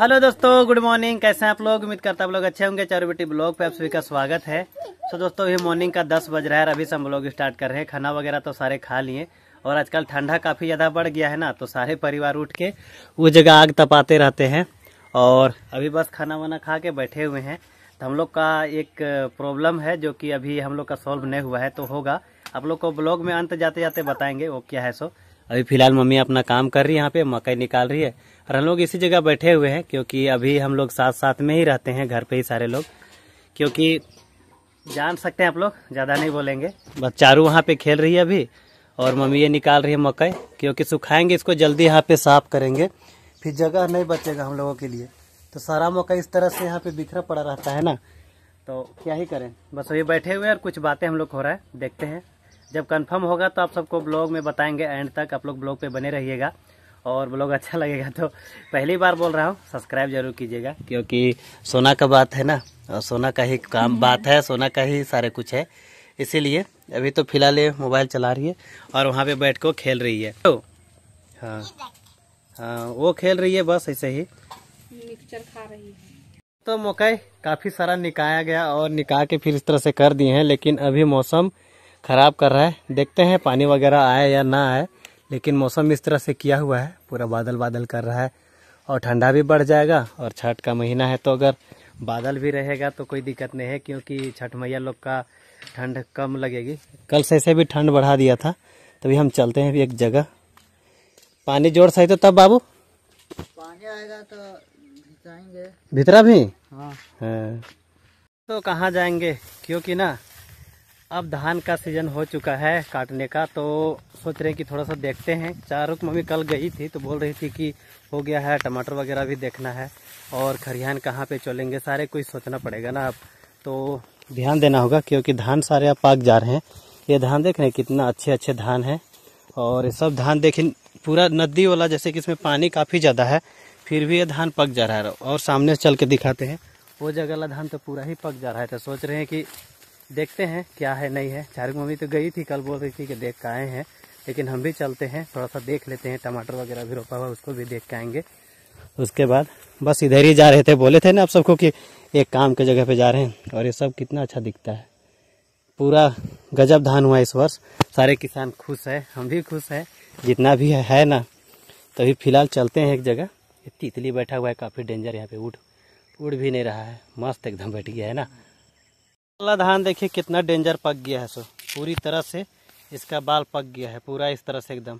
Hello दोस्तों good morning कैसे हैं आप लोग उम्मीद करता आप लोग अच्छे होंगे बेटी ब्लॉग पे आप सभी का स्वागत है सो तो दोस्तों अभी मॉर्निंग का दस बज रहा है अभी से हम लोग स्टार्ट कर रहे हैं खाना वगैरह तो सारे खा लिए और आजकल ठंडा काफ़ी ज़्यादा बढ़ गया है ना तो सारे परिवार उठ के वो जगह आग तपाते रहते हैं और अभी बस खाना वाना खा के बैठे हुए हैं तो हम लोग का एक प्रॉब्लम है जो कि अभी हम लोग का सॉल्व नहीं हुआ है तो होगा आप लोग को ब्लॉग में अंत जाते जाते बताएंगे वो क्या है सो अभी फिलहाल मम्मी अपना काम कर रही है यहाँ पे मकई निकाल रही है और हम लोग इसी जगह बैठे हुए हैं क्योंकि अभी हम लोग साथ साथ में ही रहते हैं घर पे ही सारे लोग क्योंकि जान सकते हैं आप लोग ज़्यादा नहीं बोलेंगे बस चारू वहाँ पे खेल रही है अभी और मम्मी ये निकाल रही है मकई क्योंकि सुखाएंगे इसको जल्दी यहाँ पे साफ करेंगे फिर जगह नहीं बचेगा हम लोगों के लिए तो सारा मकई इस तरह से यहाँ पे बिखरा पड़ा रहता है ना तो क्या ही करें बस अभी बैठे हुए और कुछ बातें हम लोग हो रहा है देखते हैं जब कंफर्म होगा तो आप सबको ब्लॉग में बताएंगे एंड तक आप लोग ब्लॉग पे बने रहिएगा और ब्लॉग अच्छा लगेगा तो पहली बार बोल रहा हूँ सब्सक्राइब जरूर कीजिएगा क्योंकि सोना का बात है ना और सोना का ही काम हम्म। बात है सोना का ही सारे कुछ है इसीलिए अभी तो फिलहाल ये मोबाइल चला रही है और वहाँ पे बैठ को खेल रही है तो हाँ, हाँ वो खेल रही है बस ऐसे ही खा रही है तो मकई काफ़ी सारा निकाया गया और निकाह के फिर इस तरह से कर दिए हैं लेकिन अभी मौसम ख़राब कर रहा है देखते हैं पानी वगैरह आए या ना आए लेकिन मौसम इस तरह से किया हुआ है पूरा बादल बादल कर रहा है और ठंडा भी बढ़ जाएगा और छठ का महीना है तो अगर बादल भी रहेगा तो कोई दिक्कत नहीं है क्योंकि छठ मैया लोग का ठंड कम लगेगी कल से ऐसे भी ठंड बढ़ा दिया था तभी हम चलते हैं एक जगह पानी जोर सही तो तब बाबू पानी आएगा तो भितरा भीतरा भी हाँ।, हाँ। तो कहाँ जाएंगे क्योंकि ना अब धान का सीजन हो चुका है काटने का तो सोच रहे हैं कि थोड़ा सा देखते हैं चारुक मम्मी कल गई थी तो बोल रही थी कि हो गया है टमाटर वगैरह भी देखना है और खरिहान कहाँ पे चलेंगे सारे कोई सोचना पड़ेगा ना अब तो ध्यान देना होगा क्योंकि धान सारे अब पाक जा रहे हैं ये धान देख रहे हैं कितना अच्छे अच्छे धान है और ये सब धान देखें पूरा नदी वाला जैसे कि इसमें पानी काफ़ी ज़्यादा है फिर भी ये धान पक जा रहा है और सामने चल के दिखाते हैं वो जगह वाला धान तो पूरा ही पक जा रहा है तो सोच रहे हैं कि देखते हैं क्या है नहीं है चारू मम्मी तो गई थी कल बोल रही थी कि देख के आए हैं लेकिन हम भी चलते हैं थोड़ा सा देख लेते हैं टमाटर वगैरह भी रोपा हुआ उसको भी देख के आएंगे उसके बाद बस इधर ही जा रहे थे बोले थे ना आप सबको कि एक काम के जगह पे जा रहे हैं और ये सब कितना अच्छा दिखता है पूरा गजब धान हुआ इस वर्ष सारे किसान खुश है हम भी खुश हैं जितना भी है, है ना तभी फिलहाल चलते हैं एक जगह तितली बैठा हुआ है काफ़ी डेंजर यहाँ पे उठ उड़ भी नहीं रहा है मस्त एकदम बैठ गया है ना वाला धान देखिए कितना डेंजर पक गया है सो पूरी तरह से इसका बाल पक गया है पूरा इस तरह से एकदम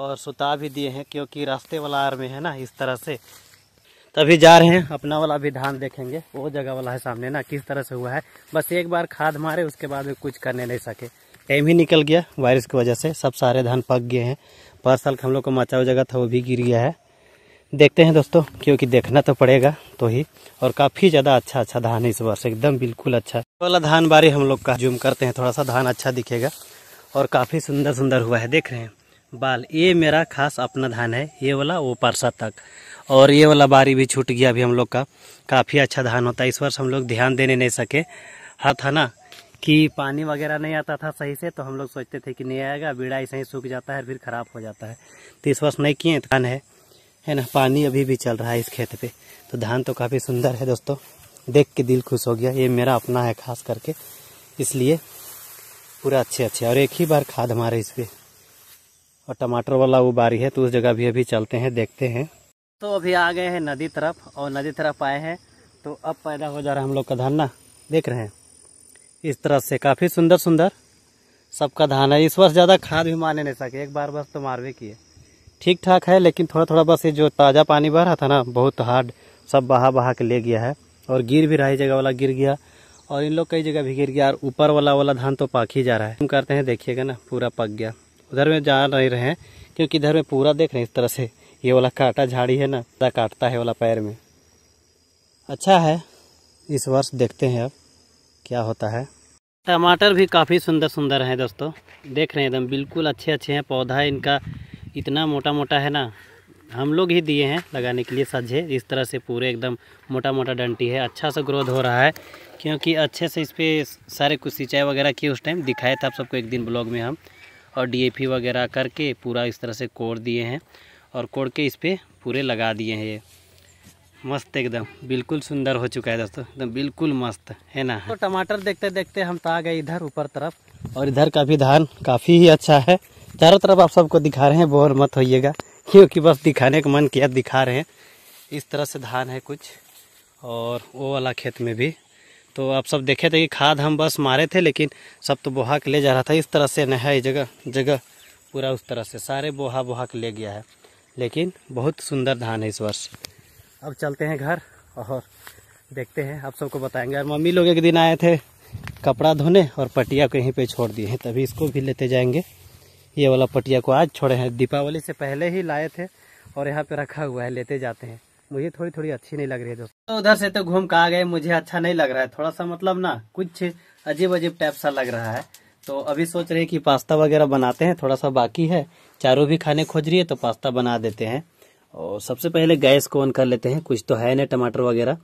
और सुता भी दिए हैं क्योंकि रास्ते वाला आर में है ना इस तरह से तभी जा रहे हैं अपना वाला भी धान देखेंगे वो जगह वाला है सामने ना किस तरह से हुआ है बस एक बार खाद मारे उसके बाद में कुछ करने नहीं सके टाइम ही निकल गया वायरस की वजह से सब सारे धान पक गए हैं पर साल का हम लोग को मचाऊ जगह था वो भी गिर गया है देखते हैं दोस्तों क्योंकि देखना तो पड़ेगा तो ही और काफ़ी ज़्यादा अच्छा अच्छा धान है इस वर्ष एकदम बिल्कुल अच्छा वाला धान बारी हम लोग का जूम करते हैं थोड़ा सा धान अच्छा दिखेगा और काफ़ी सुंदर सुंदर हुआ है देख रहे हैं बाल ये मेरा खास अपना धान है ये वाला वो पारसा तक और ये वाला बारी भी छूट गया अभी हम लोग का काफ़ी अच्छा धान होता है इस वर्ष हम लोग ध्यान देने नहीं सके हाँ था ना कि पानी वगैरह नहीं आता था सही से तो हम लोग सोचते थे कि नहीं आएगा बीड़ा ऐसे ही सूख जाता है फिर ख़राब हो जाता है तो इस वर्ष नहीं किए धान है है ना पानी अभी भी चल रहा है इस खेत पे तो धान तो काफ़ी सुंदर है दोस्तों देख के दिल खुश हो गया ये मेरा अपना है खास करके इसलिए पूरा अच्छे अच्छे और एक ही बार खाद हमारे इस पर और टमाटर वाला वो बारी है तो उस जगह भी अभी चलते हैं देखते हैं तो अभी आ गए हैं नदी तरफ और नदी तरफ आए हैं तो अब पैदा हो जा रहा है हम लोग का धान ना देख रहे हैं इस तरह से काफ़ी सुंदर सुंदर सबका धान है इस वर्ष ज़्यादा खाद भी मारने नहीं सके एक बार बस तो मारवे की है ठीक ठाक है लेकिन थोड़ा थोड़ा बस ये जो ताज़ा पानी बह रहा था ना बहुत हार्ड सब बहा बहा के ले गया है और गिर भी रहा है जगह वाला गिर गया और इन लोग कई जगह भी गिर गया और ऊपर वाला वाला धान तो पाक ही जा रहा है हम करते हैं देखिएगा ना पूरा पक गया उधर में जा नहीं रहे हैं क्योंकि इधर में पूरा देख रहे हैं इस तरह से ये वाला काटा झाड़ी है ना काटता है वाला पैर में अच्छा है इस वर्ष देखते हैं अब क्या होता है टमाटर भी काफ़ी सुंदर सुंदर हैं दोस्तों देख रहे हैं एकदम बिल्कुल अच्छे अच्छे हैं पौधा इनका इतना मोटा मोटा है ना हम लोग ही दिए हैं लगाने के लिए सज्जे इस तरह से पूरे एकदम मोटा मोटा डंटी है अच्छा सा ग्रोथ हो रहा है क्योंकि अच्छे से इस पर सारे कुछ सिंचाई वगैरह किए उस टाइम दिखाया था आप सबको एक दिन ब्लॉग में हम और डीएपी वगैरह करके पूरा इस तरह से कोड़ दिए हैं और कोड़ के इस पर पूरे लगा दिए हैं ये मस्त एकदम बिल्कुल सुंदर हो चुका है दोस्तों एकदम बिल्कुल मस्त है ना तो टमाटर देखते देखते हम तो आ गए इधर ऊपर तरफ और इधर का भी धान काफ़ी ही अच्छा है चारों तरफ आप सबको दिखा रहे हैं बोर मत होइएगा क्योंकि बस दिखाने का मन किया दिखा रहे हैं इस तरह से धान है कुछ और वो वाला खेत में भी तो आप सब देखे थे कि खाद हम बस मारे थे लेकिन सब तो बोहा के ले जा रहा था इस तरह से नहा जगह जगह पूरा उस तरह से सारे बोहा बोहा के ले गया है लेकिन बहुत सुंदर धान है इस वर्ष अब चलते हैं घर और देखते हैं आप सबको बताएंगे और मम्मी लोग एक दिन आए थे कपड़ा धोने और पटिया को यहीं पे छोड़ दिए हैं तभी इसको भी लेते जाएंगे ये वाला पटिया को आज छोड़े हैं दीपावली से पहले ही लाए थे और यहाँ पे रखा हुआ है लेते जाते हैं मुझे थोड़ी थोड़ी अच्छी नहीं लग रही है दोस्तों उधर से तो घूम कर आ गए मुझे अच्छा नहीं लग रहा है थोड़ा सा मतलब ना कुछ अजीब अजीब टाइप सा लग रहा है तो अभी सोच रहे कि पास्ता वगैरह बनाते हैं थोड़ा सा बाकी है चारों भी खाने खोज रही है तो पास्ता बना देते हैं और सबसे पहले गैस को ऑन कर लेते हैं कुछ तो है नहीं टमाटर वगैरह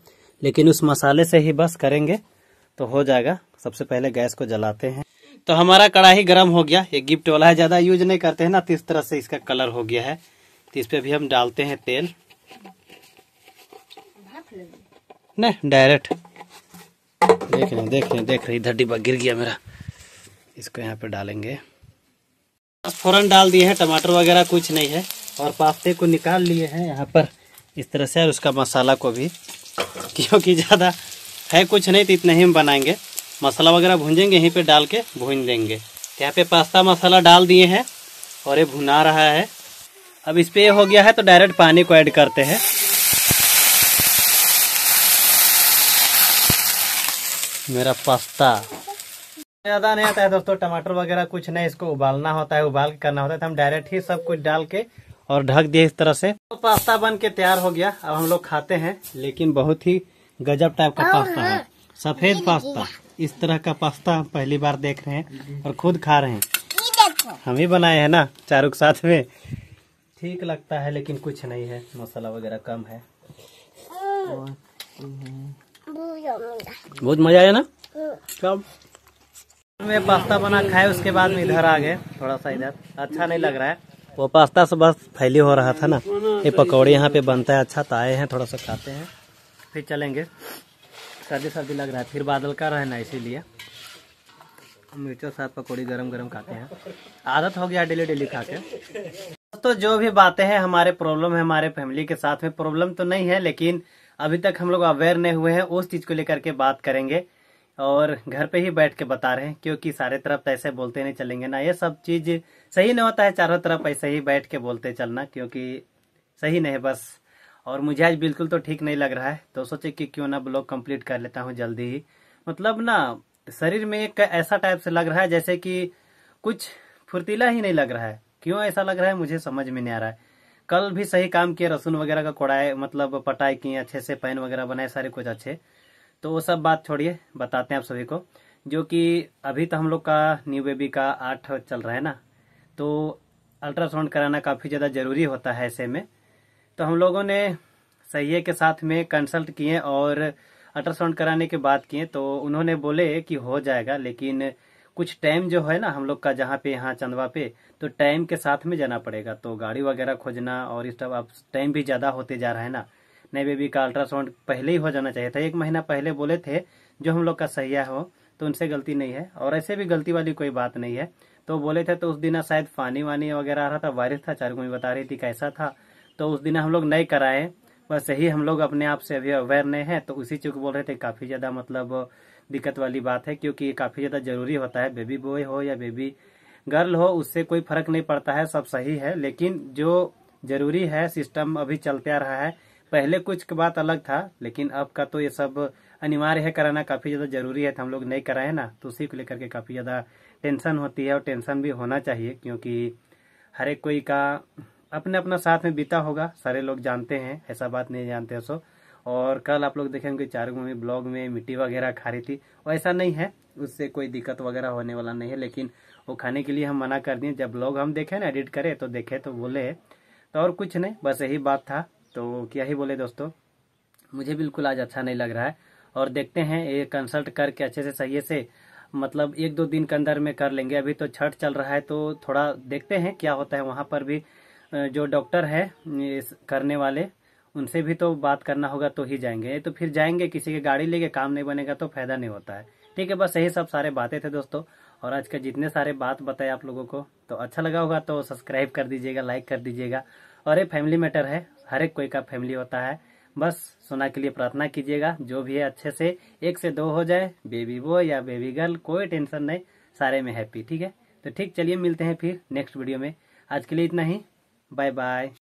लेकिन उस मसाले से ही बस करेंगे तो हो जाएगा सबसे पहले गैस को जलाते हैं तो हमारा कढ़ाई गर्म हो गया ये गिफ्ट वाला है ज़्यादा यूज नहीं करते हैं ना तो इस तरह से इसका कलर हो गया है तो इस पर भी हम डालते हैं तेल नहीं डायरेक्ट देख रहे देख रहे देख रहे इधर डिब्बा गिर गया मेरा इसको यहाँ पे डालेंगे फोरन डाल दिए हैं टमाटर वगैरह कुछ नहीं है और पास्ते को निकाल लिए हैं यहाँ पर इस तरह से और उसका मसाला को भी क्योंकि ज़्यादा है कुछ नहीं तो इतना ही हम बनाएंगे मसाला वगैरह भूंजेंगे यहीं पे डाल के भून देंगे तो यहाँ पे पास्ता मसाला डाल दिए हैं और ये भुना रहा है अब इस पर हो गया है तो डायरेक्ट पानी को ऐड करते हैं मेरा पास्ता ज़्यादा नहीं आता है दोस्तों टमाटर वगैरह कुछ नहीं इसको उबालना होता है उबाल के करना होता है तो हम डायरेक्ट ही सब कुछ डाल के और ढक दिए इस तरह से तो पास्ता बन के तैयार हो गया अब हम लोग खाते हैं लेकिन बहुत ही गजब टाइप का पास्ता है हाँ। सफेद पास्ता इस तरह का पास्ता हम पहली बार देख रहे हैं और खुद खा रहे हैं हम ही बनाए हैं ना चारों के साथ में ठीक लगता है लेकिन कुछ नहीं है मसाला वगैरह कम है बहुत मजा आया ना हाँ। कब मैं पास्ता बना खाए उसके बाद में इधर आ गए थोड़ा सा इधर अच्छा नहीं लग रहा है वो पास्ता से बस फैली हो रहा था ना ये पकौड़े यहाँ पे बनता है अच्छा तो आए हैं थोड़ा सा खाते हैं फिर चलेंगे सर्दी सर्दी लग रहा है फिर बादल का रहना इसीलिए मिर्चों साथ पकौड़ी गरम गरम खाते हैं आदत हो गया डेली डेली खा के दोस्तों जो भी बातें हैं हमारे प्रॉब्लम है हमारे फैमिली के साथ में प्रॉब्लम तो नहीं है लेकिन अभी तक हम लोग अवेयर नहीं हुए हैं उस चीज को लेकर के बात करेंगे और घर पे ही बैठ के बता रहे हैं क्योंकि सारे तरफ तो ऐसे बोलते नहीं चलेंगे ना ये सब चीज सही नहीं होता है चारों तरफ ऐसे ही बैठ के बोलते चलना क्योंकि सही नहीं है बस और मुझे आज बिल्कुल तो ठीक नहीं लग रहा है तो सोचे कि क्यों ना ब्लॉग कंप्लीट कर लेता हूँ जल्दी ही मतलब ना शरीर में एक ऐसा टाइप से लग रहा है जैसे कि कुछ फुर्तीला ही नहीं लग रहा है क्यों ऐसा लग रहा है मुझे समझ में नहीं आ रहा है कल भी सही काम किए रसून वगैरह का कोड़ाए मतलब पटाई किए अच्छे से पैन वगैरह बनाए सारे कुछ अच्छे तो वो सब बात छोड़िए बताते हैं आप सभी को जो कि अभी तो हम लोग का न्यू बेबी का आठ चल रहा है ना तो अल्ट्रासाउंड कराना काफ़ी ज़्यादा ज़रूरी होता है ऐसे में तो हम लोगों ने सही के साथ में कंसल्ट किए और अल्ट्रासाउंड कराने के बात किए तो उन्होंने बोले कि हो जाएगा लेकिन कुछ टाइम जो है ना हम लोग का जहाँ पे यहाँ चंदवा पे तो टाइम के साथ में जाना पड़ेगा तो गाड़ी वगैरह खोजना और इस टाइम अब टाइम भी ज़्यादा होते जा रहा है ना नए बेबी का अल्ट्रासाउंड पहले ही हो जाना चाहिए था एक महीना पहले बोले थे जो हम लोग का सहिया हो तो उनसे गलती नहीं है और ऐसे भी गलती वाली कोई बात नहीं है तो बोले थे तो उस दिन शायद पानी वानी वगैरह आ रहा था वायरस था चार को बता रही थी कैसा था तो उस दिन हम लोग नहीं कराए बस यही हम लोग अपने आप से अभी अवेयर नहीं है तो उसी चूँकि बोल रहे थे काफ़ी ज़्यादा मतलब दिक्कत वाली बात है क्योंकि ये काफ़ी ज़्यादा ज़रूरी होता है बेबी बॉय हो या बेबी गर्ल हो उससे कोई फर्क नहीं पड़ता है सब सही है लेकिन जो ज़रूरी है सिस्टम अभी चलते आ रहा है पहले कुछ बात अलग था लेकिन अब का तो ये सब अनिवार्य है कराना काफ़ी ज़्यादा ज़रूरी है तो हम लोग नहीं कराए ना तो उसी को लेकर के काफ़ी ज़्यादा टेंशन होती है और टेंशन भी होना चाहिए क्योंकि हर एक कोई का अपने अपना साथ में बीता होगा सारे लोग जानते हैं ऐसा बात नहीं जानते सो और कल आप लोग देखेंगे चार में ब्लॉग में मिट्टी वगैरह खा रही थी और ऐसा नहीं है उससे कोई दिक्कत वगैरह होने वाला नहीं है लेकिन वो खाने के लिए हम मना कर दिए जब ब्लॉग हम देखे ना एडिट करे तो देखे तो बोले तो और कुछ नहीं बस यही बात था तो क्या ही बोले दोस्तों मुझे बिल्कुल आज अच्छा नहीं लग रहा है और देखते हैं ये कंसल्ट करके अच्छे से सही से मतलब एक दो दिन के अंदर में कर लेंगे अभी तो छठ चल रहा है तो थोड़ा देखते हैं क्या होता है वहाँ पर भी जो डॉक्टर है इस करने वाले उनसे भी तो बात करना होगा तो ही जाएंगे तो फिर जाएंगे किसी के गाड़ी लेके काम नहीं बनेगा तो फायदा नहीं होता है ठीक है बस यही सब सारे बातें थे दोस्तों और आज का जितने सारे बात बताए आप लोगों को तो अच्छा लगा होगा तो सब्सक्राइब कर दीजिएगा लाइक कर दीजिएगा और ये फैमिली मैटर है हर एक कोई का फैमिली होता है बस सुना के लिए प्रार्थना कीजिएगा जो भी है अच्छे से एक से दो हो जाए बेबी बॉय या बेबी गर्ल कोई टेंशन नहीं सारे में हैप्पी ठीक है तो ठीक चलिए मिलते हैं फिर नेक्स्ट वीडियो में आज के लिए इतना ही Bye-bye.